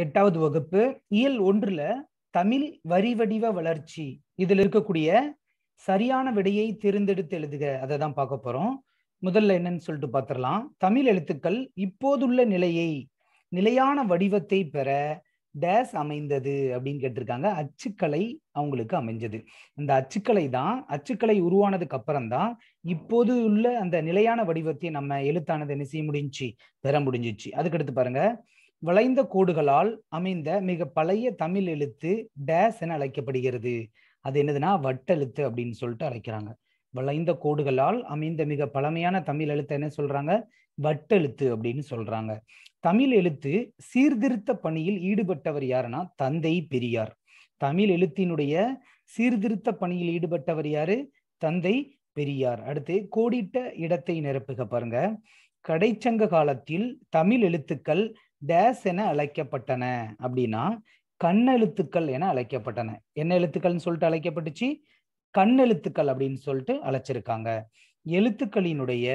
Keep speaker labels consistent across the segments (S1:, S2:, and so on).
S1: எட்டாவது வகுப்பு இயல் ஒன்றுல தமிழ் வரி வடிவ வளர்ச்சி இதில் இருக்கக்கூடிய சரியான விடையை தேர்ந்தெடுத்து எழுதுக அதை தான் பார்க்க போறோம் முதல்ல என்னன்னு சொல்லிட்டு பார்த்துடலாம் தமிழ் எழுத்துக்கள் இப்போதுள்ள நிலையை நிலையான வடிவத்தை பெற டேஸ் அமைந்தது அப்படின்னு கேட்டிருக்காங்க அச்சுக்கலை அவங்களுக்கு அமைஞ்சது இந்த அச்சுக்கலை தான் அச்சுக்கலை உருவானதுக்கு அப்புறம் தான் இப்போது உள்ள அந்த நிலையான வடிவத்தை நம்ம எழுத்தானது என்ன செய்ய முடிஞ்சு பெற முடிஞ்சிச்சு அதுக்கடுத்து பாருங்க வளைந்த கோடுகளால் அமைந்த மிக பழைய தமிழ் எழுத்து டேஸ் என அழைக்கப்படுகிறது அது என்னதுன்னா வட்டெழுத்து அப்படின்னு சொல்லிட்டு அழைக்கிறாங்க வளைந்த கோடுகளால் அமைந்த மிக பழமையான தமிழ் எழுத்து என்ன சொல்றாங்க வட்டெழுத்து அப்படின்னு சொல்றாங்க தமிழ் எழுத்து சீர்திருத்த பணியில் ஈடுபட்டவர் யாருன்னா தந்தை பெரியார் தமிழ் எழுத்தினுடைய சீர்திருத்த பணியில் ஈடுபட்டவர் யாரு தந்தை பெரியார் அடுத்து கோடிட்ட இடத்தை நிரப்புக பாருங்க கடைச்சங்க காலத்தில் தமிழ் எழுத்துக்கள் டேஸ் என அழைக்கப்பட்டன அப்படின்னா கண்ணெழுத்துக்கள் என அழைக்கப்பட்டன என்ன எழுத்துக்கள்னு சொல்லிட்டு அழைக்கப்பட்டுச்சு கண்ணெழுத்துக்கள் அப்படின்னு சொல்லிட்டு அழைச்சிருக்காங்க எழுத்துக்களினுடைய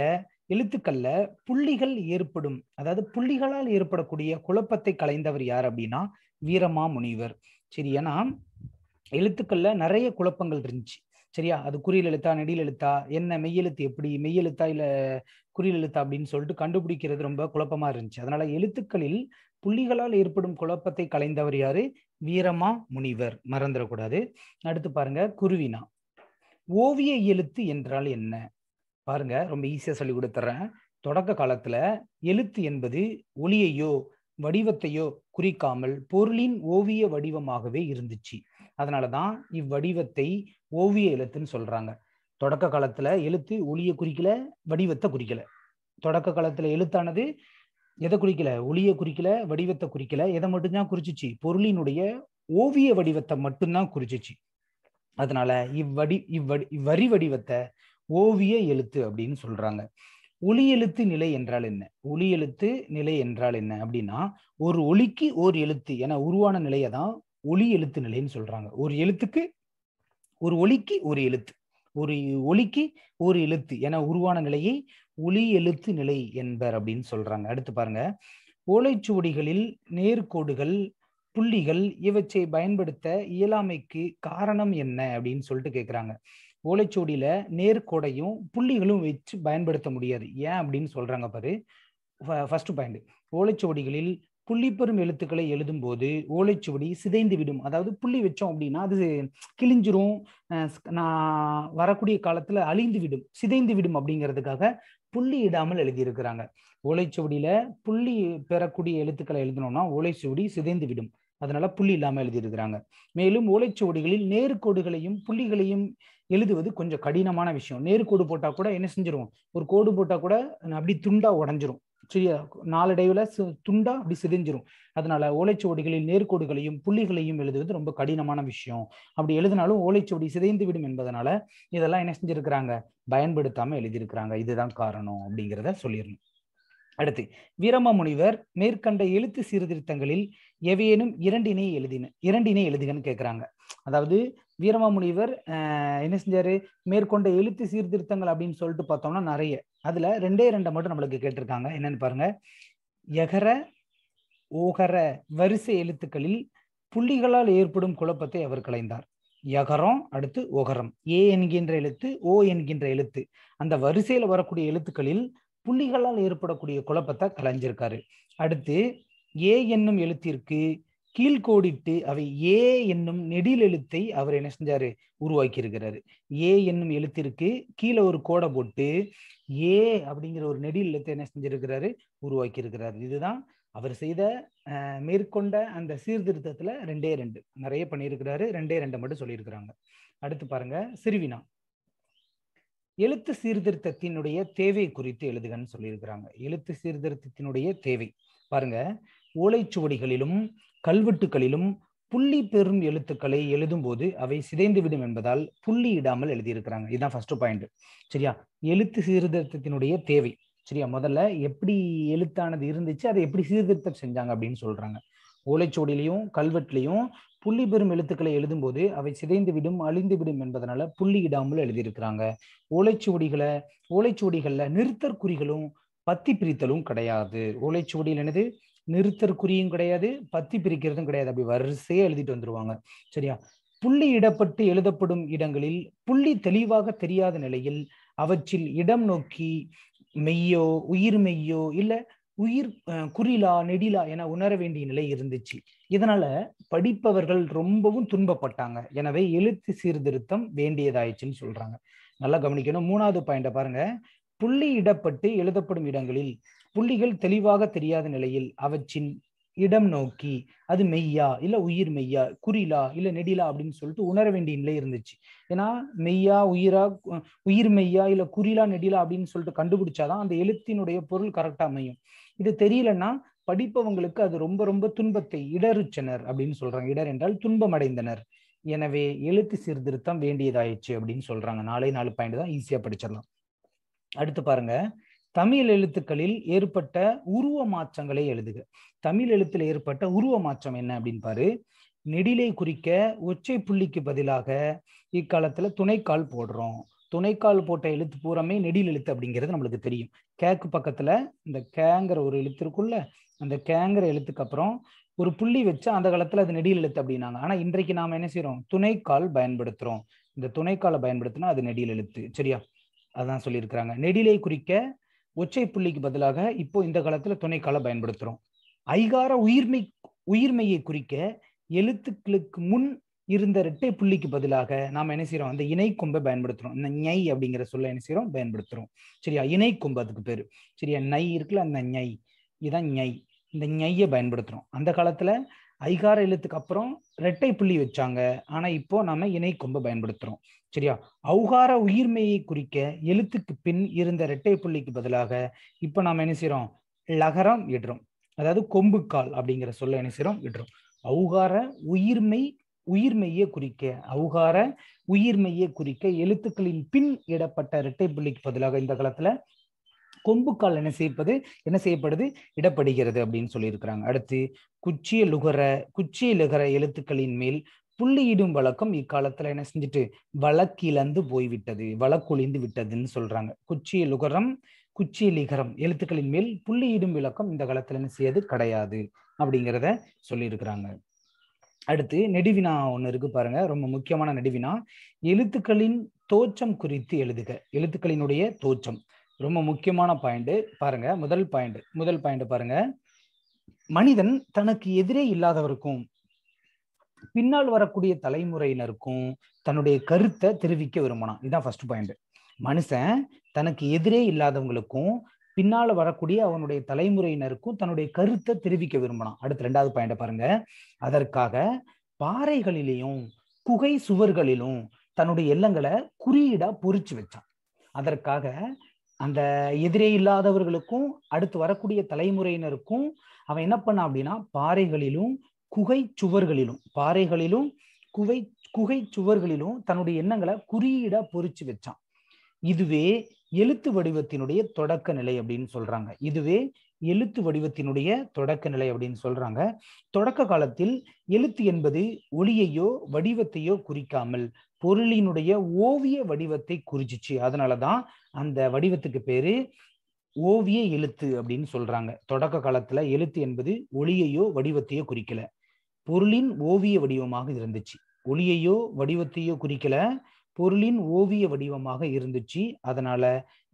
S1: எழுத்துக்கள்ல புள்ளிகள் ஏற்படும் அதாவது புள்ளிகளால் ஏற்படக்கூடிய குழப்பத்தை கலைந்தவர் யார் அப்படின்னா வீரமா முனிவர் சரி ஏன்னா எழுத்துக்கள்ல நிறைய குழப்பங்கள் இருந்துச்சு சரியா அது குறியில் எழுத்தா நெடியில் எழுத்தா என்ன மெய்யெழுத்து எப்படி மெய்யெழுத்தா இல்லை குறியில் எழுத்தா அப்படின்னு சொல்லிட்டு கண்டுபிடிக்கிறது ரொம்ப குழப்பமா இருந்துச்சு அதனால எழுத்துக்களில் புள்ளிகளால் ஏற்படும் குழப்பத்தை கலைந்தவர் யாரு வீரமா முனிவர் மறந்துடக்கூடாது அடுத்து பாருங்க குருவினா ஓவிய எழுத்து என்றால் என்ன பாருங்க ரொம்ப ஈஸியா சொல்லி கொடுத்துறேன் தொடக்க காலத்துல எழுத்து என்பது ஒளியையோ வடிவத்தையோ குறிக்காமல் பொருளின் ஓவிய வடிவமாகவே இருந்துச்சு அதனால தான் இவ்வடிவத்தை ஓவிய எழுத்துன்னு சொல்றாங்க தொடக்க காலத்துல எழுத்து ஒளியை குறிக்கல வடிவத்தை குறிக்கல தொடக்க காலத்துல எழுத்தானது எதை குறிக்கல ஒளியை குறிக்கல வடிவத்தை குறிக்கல எதை மட்டும்தான் குறிச்சிச்சு பொருளினுடைய ஓவிய வடிவத்தை மட்டும்தான் குறிச்சிச்சு அதனால இவ்வடி இவ்வடி இவ்வரி வடிவத்தை ஓவிய எழுத்து அப்படின்னு சொல்றாங்க ஒளி எழுத்து நிலை என்றால் என்ன ஒளி எழுத்து நிலை என்றால் என்ன அப்படின்னா ஒரு ஒளிக்கு ஓர் எழுத்து என உருவான நிலையை தான் ஒளி எழுத்து நிலைன்னு சொல்றாங்க ஒரு எழுத்துக்கு ஒரு ஒலிக்கு ஒரு எழுத்து ஒரு ஒலிக்கு ஒரு எழுத்து என உருவான நிலையை ஒளி எழுத்து நிலை என்பர் அப்படின்னு சொல்றாங்க அடுத்து பாருங்க ஓலைச்சுவடிகளில் நேர்கோடுகள் புள்ளிகள் இவற்றை பயன்படுத்த இயலாமைக்கு காரணம் என்ன அப்படின்னு சொல்லிட்டு கேட்குறாங்க ஓலைச்சுவடியில நேர்கோடையும் புள்ளிகளும் வச்சு பயன்படுத்த முடியாது ஏன் அப்படின்னு சொல்றாங்க பாரு ஃபர்ஸ்ட் பாயிண்ட் ஓலைச்சுவடிகளில் புள்ளி பெறும் எழுத்துக்களை எழுதும் போது ஓலைச்சுவடி சிதைந்து விடும் அதாவது புள்ளி வச்சோம் அப்படின்னா அது கிழிஞ்சிரும் நான் வரக்கூடிய காலத்துல அழிந்து விடும் சிதைந்து விடும் அப்படிங்கிறதுக்காக புள்ளி இடாமல் எழுதியிருக்கிறாங்க ஓலைச்சுவடியில புள்ளி பெறக்கூடிய எழுத்துக்களை எழுதணும்னா ஓலைச்சுவடி சிதைந்து விடும் அதனால புள்ளி இல்லாமல் எழுதியிருக்கிறாங்க மேலும் ஓலைச்சுவடிகளில் நேர்கோடுகளையும் புள்ளிகளையும் எழுதுவது கொஞ்சம் கடினமான விஷயம் நேர்கோடு போட்டா கூட என்ன செஞ்சிருவோம் ஒரு கோடு போட்டா கூட அப்படி துண்டா உடஞ்சிரும் சிறிய நாளடைவில் துண்டா அப்படி சிதைஞ்சிரும் அதனால ஓலைச்சுவடிகளில் நேர்கோடுகளையும் புள்ளிகளையும் எழுதுவது ரொம்ப கடினமான விஷயம் அப்படி எழுதினாலும் ஓலைச்சுவடி சிதைந்து விடும் என்பதனால இதெல்லாம் என்ன செஞ்சிருக்கிறாங்க பயன்படுத்தாம எழுதியிருக்கிறாங்க இதுதான் காரணம் அப்படிங்கிறத சொல்லிடணும் அடுத்து வீரம முனிவர் மேற்கண்ட எழுத்து சீர்திருத்தங்களில் எவையேனும் இரண்டினை எழுதின இரண்டினை எழுதுகன்னு கேட்கிறாங்க அதாவது வீரமாமுனிவர் என்ன செஞ்சாரு மேற்கொண்ட எழுத்து சீர்திருத்தங்கள் அப்படின்னு சொல்லிட்டு பார்த்தோம்னா நிறைய அதுல ரெண்டே ரெண்டை மட்டும் நம்மளுக்கு கேட்டிருக்காங்க என்னன்னு பாருங்க எகர ஓகர வரிசை எழுத்துக்களில் புள்ளிகளால் ஏற்படும் குழப்பத்தை அவர் கலைந்தார் யகரம் அடுத்து ஓகரம் ஏ என்கின்ற எழுத்து ஓ என்கின்ற எழுத்து அந்த வரிசையில வரக்கூடிய எழுத்துக்களில் புள்ளிகளால் ஏற்படக்கூடிய குழப்பத்தை கலைஞ்சிருக்காரு அடுத்து ஏ என்னும் எழுத்திற்கு கீழ்கோடிட்டு அவை ஏ என்னும் நெடில் எழுத்தை அவர் என்ன செஞ்சாரு உருவாக்கி இருக்கிறாரு ஏ என்னும் எழுத்திற்கு கீழே ஒரு கோடை போட்டு ஏ அப்படிங்கிற ஒரு நெடில் எழுத்தை என்ன செஞ்சிருக்கிறாரு உருவாக்கி இருக்கிறார் இதுதான் அவர் செய்த மேற்கொண்ட அந்த சீர்திருத்தத்துல ரெண்டே ரெண்டு நிறைய பண்ணியிருக்கிறாரு ரெண்டே ரெண்டை மட்டும் சொல்லியிருக்கிறாங்க அடுத்து பாருங்க சிறுவினா எழுத்து சீர்திருத்தத்தினுடைய தேவை குறித்து எழுதுகன்னு சொல்லியிருக்கிறாங்க எழுத்து சீர்திருத்தத்தினுடைய தேவை பாருங்க ஓலைச்சுவடிகளிலும் கல்வெட்டுகளிலும் புள்ளி பெறும் எழுத்துக்களை எழுதும் போது அவை சிதைந்து விடும் என்பதால் புள்ளி இடாமல் எழுதியிருக்கிறாங்க இதுதான் ஃபர்ஸ்ட் பாயிண்ட் சரியா எழுத்து சீர்திருத்தத்தினுடைய தேவை சரியா முதல்ல எப்படி எழுத்தானது இருந்துச்சு அதை எப்படி சீர்திருத்தம் செஞ்சாங்க அப்படின்னு சொல்றாங்க ஓலைச்சோடிலையும் கல்வெட்டுலையும் புள்ளி பெறும் எழுத்துக்களை போது அவை சிதைந்து விடும் அழிந்து விடும் என்பதனால புள்ளி இடாமல் எழுதியிருக்கிறாங்க ஓலைச்சுவடிகளை ஓலைச்சுவடிகளில் நிறுத்தற்குறிகளும் பத்தி பிரித்தலும் கிடையாது ஓலைச்சுவடியில் என்னது நிறுத்தற்குறியும் கிடையாது பத்தி பிரிக்கிறதும் கிடையாது அப்படி வரிசையே எழுதிட்டு வந்துருவாங்க சரியா புள்ளி இடப்பட்டு எழுதப்படும் இடங்களில் புள்ளி தெளிவாக தெரியாத நிலையில் அவற்றில் இடம் நோக்கி மெய்யோ உயிர் மெய்யோ இல்ல உயிர் குறிலா நெடிலா என உணர வேண்டிய நிலை இருந்துச்சு இதனால படிப்பவர்கள் ரொம்பவும் துன்பப்பட்டாங்க எனவே எழுத்து சீர்திருத்தம் வேண்டியதாயிடுச்சுன்னு சொல்றாங்க நல்லா கவனிக்கணும் மூணாவது பாயிண்ட பாருங்க புள்ளி இடப்பட்டு எழுதப்படும் இடங்களில் புள்ளிகள் தெளிவாக தெரியாத நிலையில் அவற்றின் இடம் நோக்கி அது மெய்யா இல்ல உயிர் மெய்யா குறிலா இல்ல நெடிலா அப்படின்னு சொல்லிட்டு உணர வேண்டிய நிலை இருந்துச்சு ஏன்னா மெய்யா உயிரா உயிர் மெய்யா இல்ல குறிலா நெடிலா அப்படின்னு சொல்லிட்டு கண்டுபிடிச்சாதான் அந்த எழுத்தினுடைய பொருள் கரெக்டா அமையும் இது தெரியலன்னா படிப்பவங்களுக்கு அது ரொம்ப ரொம்ப துன்பத்தை இடருச்சனர் அப்படின்னு சொல்றாங்க இடர் என்றால் துன்பம் அடைந்தனர் எனவே எழுத்து சீர்திருத்தம் வேண்டியதாயிடுச்சு அப்படின்னு சொல்றாங்க நாலே நாலு பாயிண்ட் தான் ஈஸியா படிச்சிடலாம் அடுத்து பாருங்க தமிழ் எழுத்துக்களில் ஏற்பட்ட உருவ மாற்றங்களை எழுதுக தமிழ் எழுத்துல ஏற்பட்ட உருவ மாற்றம் என்ன அப்படின்னு பாரு நெடிலை குறிக்க ஒற்றை புள்ளிக்கு பதிலாக இக்காலத்துல துணைக்கால் போடுறோம் துணைக்கால் போட்ட எழுத்து பூரமே நெடில் எழுத்து அப்படிங்கிறது நம்மளுக்கு தெரியும் கேக்கு பக்கத்துல இந்த கேங்கிற ஒரு எழுத்து அந்த கேங்கிற எழுத்துக்கு அப்புறம் ஒரு புள்ளி வச்சு அந்த காலத்துல அது நெடில் எழுத்து அப்படின்னாங்க ஆனா இன்றைக்கு நாம என்ன செய்யறோம் துணைக்கால் பயன்படுத்துறோம் இந்த துணைக்காலை பயன்படுத்தினா அது நெடில் எழுத்து சரியா அதான் சொல்லியிருக்கிறாங்க நெடிலை குறிக்க ஒற்றை புள்ளிக்கு பதிலாக இப்போ இந்த காலத்துல துணைக்கால பயன்படுத்துறோம் ஐகார உயிர்மை உயிர்மையை குறிக்க எழுத்துக்களுக்கு முன் இருந்த இரட்டை புள்ளிக்கு பதிலாக நாம் என்ன செய்யறோம் அந்த இணை கொம்பை பயன்படுத்துறோம் இந்த நெய் அப்படிங்கிற சொல்ல என்ன செய்யறோம் பயன்படுத்துறோம் சரியா இணை கொம்பு அதுக்கு பேரு சரியா நை இருக்குல்ல அந்த நை இதுதான் ஞை இந்த ஞையை பயன்படுத்துறோம் அந்த காலத்துல ஐகார எழுத்துக்கு அப்புறம் ரெட்டை புள்ளி வச்சாங்க ஆனா இப்போ நாம இணை கொம்பு பயன்படுத்துறோம் சரியா அவுகார உயிர்மையை குறிக்க எழுத்துக்கு பின் இருந்த ரெட்டை புள்ளிக்கு பதிலாக இப்போ நாம என்ன செய்யறோம் லகரம் இடுறோம் அதாவது கொம்புக்கால் அப்படிங்கிற சொல்ல என்ன செய்யறோம் இடுறோம் அவுகார உயிர்மை உயிர்மையை குறிக்க அவுகார உயிர்மையை குறிக்க எழுத்துக்களின் பின் இடப்பட்ட இரட்டை புள்ளிக்கு பதிலாக இந்த காலத்துல கொம்புக்கால் என்ன செய்யப்படுது என்ன செய்யப்படுது இடப்படுகிறது அப்படின்னு சொல்லியிருக்கிறாங்க அடுத்து குச்சிய லுகர குச்சிய லுகர எழுத்துக்களின் மேல் புள்ளியிடும் வழக்கம் இக்காலத்துல என்ன செஞ்சுட்டு வழக்கிழந்து போய்விட்டது வழக்கொழிந்து விட்டதுன்னு சொல்றாங்க குச்சிய லுகரம் குச்சிய லிகரம் எழுத்துக்களின் மேல் புள்ளியிடும் விளக்கம் இந்த காலத்துல என்ன செய்யாது கிடையாது அப்படிங்கிறத சொல்லியிருக்கிறாங்க அடுத்து நெடுவினா ஒன்று இருக்கு பாருங்க ரொம்ப முக்கியமான நெடுவினா எழுத்துக்களின் தோற்றம் குறித்து எழுதுக எழுத்துக்களினுடைய தோற்றம் ரொம்ப முக்கியமான பாயிண்ட் பாருங்க முதல் பாயிண்ட் முதல் பாயிண்ட் பாருங்க மனிதன் தனக்கு எதிரே இல்லாதவருக்கும் பின்னால் வரக்கூடிய தலைமுறையினருக்கும் தன்னுடைய கருத்தை தெரிவிக்க விரும்பணும் இதுதான் ஃபர்ஸ்ட் பாயிண்ட் மனுஷன் தனக்கு எதிரே இல்லாதவங்களுக்கும் பின்னால் வரக்கூடிய அவனுடைய தலைமுறையினருக்கும் தன்னுடைய கருத்தை தெரிவிக்க விரும்பணும் அடுத்து ரெண்டாவது பாயிண்ட் பாருங்க அதற்காக பாறைகளிலையும் குகை சுவர்களிலும் தன்னுடைய எல்லங்களை குறியீடா பொறிச்சு வச்சான் அதற்காக அந்த எதிரே இல்லாதவர்களுக்கும் அடுத்து வரக்கூடிய தலைமுறையினருக்கும் அவன் என்ன பண்ணான் அப்படின்னா பாறைகளிலும் குகை சுவர்களிலும் பாறைகளிலும் குகை குகை சுவர்களிலும் தன்னுடைய எண்ணங்களை குறியீட பொறிச்சு வச்சான் இதுவே எழுத்து வடிவத்தினுடைய தொடக்க நிலை அப்படின்னு சொல்றாங்க இதுவே எழுத்து வடிவத்தினுடைய தொடக்க நிலை அப்படின்னு சொல்றாங்க தொடக்க காலத்தில் எழுத்து என்பது ஒளியையோ வடிவத்தையோ குறிக்காமல் பொருளினுடைய ஓவிய வடிவத்தை குறிச்சிச்சு அதனாலதான் அந்த வடிவத்துக்கு பேரு ஓவிய எழுத்து அப்படின்னு சொல்றாங்க தொடக்க காலத்துல எழுத்து என்பது ஒளியையோ வடிவத்தையோ குறிக்கல பொருளின் ஓவிய வடிவமாக இருந்துச்சு ஒளியையோ வடிவத்தையோ குறிக்கல பொருளின் ஓவிய வடிவமாக இருந்துச்சு அதனால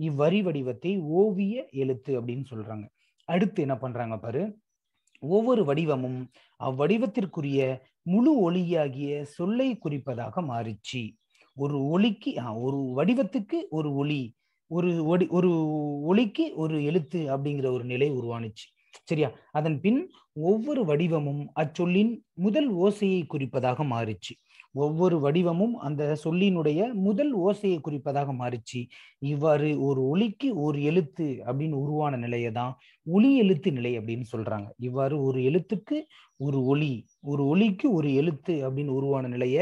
S1: இவ்வரி வடிவத்தை ஓவிய எழுத்து அப்படின்னு சொல்றாங்க அடுத்து என்ன பண்றாங்க பாரு ஒவ்வொரு வடிவமும் அவ்வடிவத்திற்குரிய முழு ஒளியாகிய சொல்லை குறிப்பதாக மாறிச்சு ஒரு ஒளிக்கு ஒரு வடிவத்துக்கு ஒரு ஒளி ஒரு ஒடி ஒரு ஒளிக்கு ஒரு எழுத்து அப்படிங்கிற ஒரு நிலை உருவானுச்சு சரியா அதன் பின் ஒவ்வொரு வடிவமும் அச்சொல்லின் முதல் ஓசையை குறிப்பதாக மாறிச்சு ஒவ்வொரு வடிவமும் அந்த சொல்லினுடைய முதல் ஓசையை குறிப்பதாக மாறிச்சு இவ்வாறு ஒரு ஒலிக்கு ஒரு எழுத்து அப்படின்னு உருவான நிலையை தான் ஒளி எழுத்து நிலை அப்படின்னு சொல்றாங்க இவ்வாறு ஒரு எழுத்துக்கு ஒரு ஒளி ஒரு ஒளிக்கு ஒரு எழுத்து அப்படின்னு உருவான நிலைய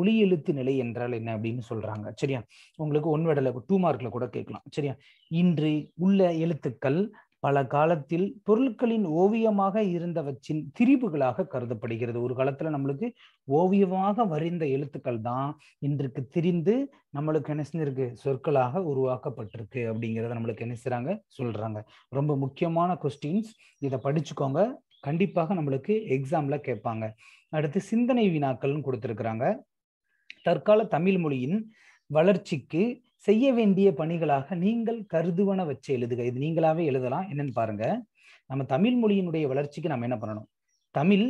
S1: ஒளி எழுத்து நிலை என்றால் என்ன அப்படின்னு சொல்றாங்க சரியா உங்களுக்கு ஒன் விடல டூ மார்க்ல கூட கேட்கலாம் சரியா இன்று உள்ள எழுத்துக்கள் பல காலத்தில் பொருட்களின் ஓவியமாக இருந்தவற்றின் திரிபுகளாக கருதப்படுகிறது ஒரு காலத்துல நம்மளுக்கு ஓவியமாக வரைந்த எழுத்துக்கள் தான் இன்றைக்கு திரிந்து நம்மளுக்கு என்ன செஞ்சிருக்கு சொற்களாக உருவாக்கப்பட்டிருக்கு அப்படிங்கிறத நம்மளுக்கு என்ன செய்றாங்க சொல்றாங்க ரொம்ப முக்கியமான கொஸ்டின்ஸ் இதை படிச்சுக்கோங்க கண்டிப்பாக நம்மளுக்கு எக்ஸாம்ல கேட்பாங்க அடுத்து சிந்தனை வினாக்கள்னு கொடுத்துருக்குறாங்க தற்கால தமிழ் மொழியின் வளர்ச்சிக்கு செய்ய வேண்டிய பணிகளாக நீங்கள் கருதுவன வச்சு எழுதுக இது நீங்களாவே எழுதலாம் என்னன்னு பாருங்க நம்ம தமிழ் மொழியினுடைய வளர்ச்சிக்கு நம்ம என்ன பண்ணணும் தமிழ்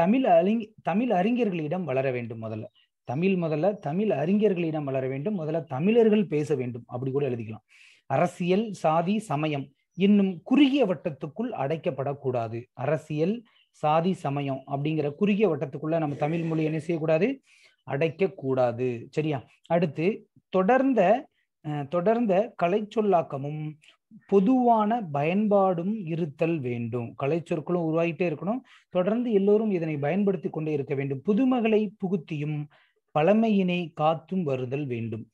S1: தமிழ் அறிஞ தமிழ் அறிஞர்களிடம் வளர வேண்டும் முதல்ல தமிழ் முதல்ல தமிழ் அறிஞர்களிடம் வளர வேண்டும் முதல்ல தமிழர்கள் பேச வேண்டும் அப்படி கூட எழுதிக்கலாம் அரசியல் சாதி சமயம் இன்னும் குறுகிய வட்டத்துக்குள் அடைக்கப்படக்கூடாது அரசியல் சாதி சமயம் அப்படிங்கிற குறுகிய வட்டத்துக்குள்ள நம்ம தமிழ் மொழி என்ன செய்யக்கூடாது அடைக்கக்கூடாது சரியா அடுத்து தொடர்ந்த தொடர்ந்த கலை சொல்லாக்கமும் பொதுவான பயன்பாடும் இருத்தல் வேண்டும் கலை சொற்களும் உருவாகிட்டே இருக்கணும் தொடர்ந்து எல்லோரும் இதனை பயன்படுத்தி கொண்டே இருக்க வேண்டும் புதுமகளை புகுத்தியும் பழமையினை காத்தும் வருதல் வேண்டும்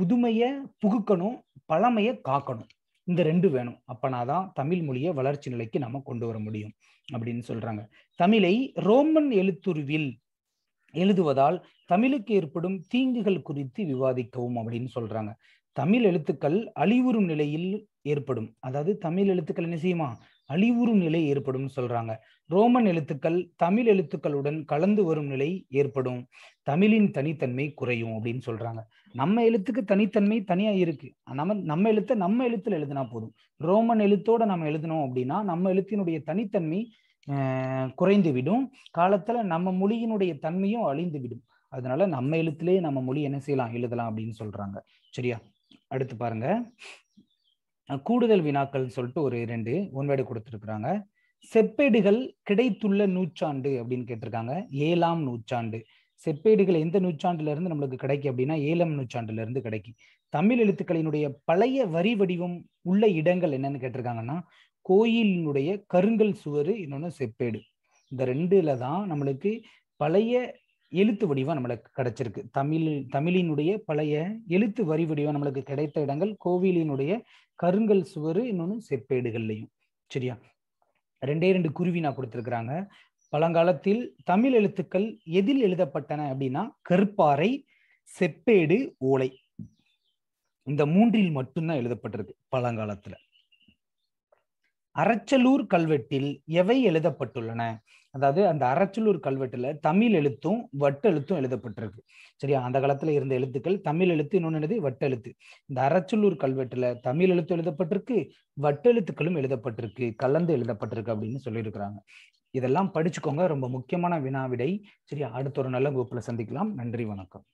S1: புதுமைய புகுக்கணும் பழமைய காக்கணும் இந்த ரெண்டு வேணும் அப்பனாதான் தமிழ் மொழியை வளர்ச்சி நிலைக்கு நம்ம கொண்டு வர முடியும் அப்படின்னு சொல்றாங்க தமிழை ரோமன் எழுத்துருவில் எழுதுவதால் தமிழுக்கு ஏற்படும் தீங்குகள் குறித்து விவாதிக்கவும் அப்படின்னு சொல்றாங்க தமிழ் எழுத்துக்கள் அழிவுறும் நிலையில் ஏற்படும் அதாவது தமிழ் எழுத்துக்கள் என்ன செய்யுமா அழிவுறும் நிலை ஏற்படும் சொல்றாங்க ரோமன் எழுத்துக்கள் தமிழ் எழுத்துக்களுடன் கலந்து வரும் நிலை ஏற்படும் தமிழின் தனித்தன்மை குறையும் அப்படின்னு சொல்றாங்க நம்ம எழுத்துக்கு தனித்தன்மை தனியா இருக்கு நம்ம நம்ம எழுத்த நம்ம எழுத்துல எழுதினா போதும் ரோமன் எழுத்தோட நம்ம எழுதினோம் அப்படின்னா நம்ம எழுத்தினுடைய தனித்தன்மை குறைந்துவிடும் காலத்துல நம்ம மொழியினுடைய தன்மையும் அழிந்துவிடும் அதனால நம்ம எழுத்துலயே நம்ம மொழி என்ன செய்யலாம் எழுதலாம் அப்படின்னு சொல்றாங்க சரியா அடுத்து பாருங்க கூடுதல் வினாக்கள் சொல்லிட்டு ஒரு ரெண்டு உன்வேடு கொடுத்துருக்குறாங்க செப்பேடுகள் கிடைத்துள்ள நூற்றாண்டு அப்படின்னு கேட்டிருக்காங்க ஏழாம் நூற்றாண்டு செப்பேடுகள் எந்த நூற்றாண்டுல இருந்து நம்மளுக்கு கிடைக்கும் அப்படின்னா ஏழாம் நூற்றாண்டுல இருந்து கிடைக்கும் தமிழ் எழுத்துக்களினுடைய பழைய வரி வடிவம் உள்ள இடங்கள் என்னன்னு கேட்டிருக்காங்கன்னா கோயிலினுடைய கருங்கல் சுவர் இன்னொன்று செப்பேடு இந்த ரெண்டுல தான் நம்மளுக்கு பழைய எழுத்து வடிவம் நம்மளுக்கு கிடைச்சிருக்கு தமிழ் தமிழினுடைய பழைய எழுத்து வரி வடிவம் நம்மளுக்கு கிடைத்த இடங்கள் கோவிலினுடைய கருங்கல் சுவர் இன்னொன்று செப்பேடுகள்லையும் சரியா ரெண்டே ரெண்டு குருவி நான் கொடுத்துருக்குறாங்க பழங்காலத்தில் தமிழ் எழுத்துக்கள் எதில் எழுதப்பட்டன அப்படின்னா கற்பாறை செப்பேடு ஓலை இந்த மூன்றில் மட்டும்தான் எழுதப்பட்டிருக்கு பழங்காலத்துல அறச்சலூர் கல்வெட்டில் எவை எழுதப்பட்டுள்ளன அதாவது அந்த அறச்சலூர் கல்வெட்டுல தமிழ் எழுத்தும் வட்டு எழுத்தும் எழுதப்பட்டிருக்கு சரியா அந்த காலத்துல இருந்த எழுத்துக்கள் தமிழ் எழுத்து இன்னொன்னு வட்ட எழுத்து இந்த அறச்சலூர் கல்வெட்டுல தமிழ் எழுத்து எழுதப்பட்டிருக்கு வட்டெழுத்துக்களும் எழுதப்பட்டிருக்கு கலந்து எழுதப்பட்டிருக்கு அப்படின்னு சொல்லியிருக்கிறாங்க இதெல்லாம் படிச்சுக்கோங்க ரொம்ப முக்கியமான வினாவிடை சரியா அடுத்த ஒரு நல்ல வகுப்புல சந்திக்கலாம் நன்றி வணக்கம்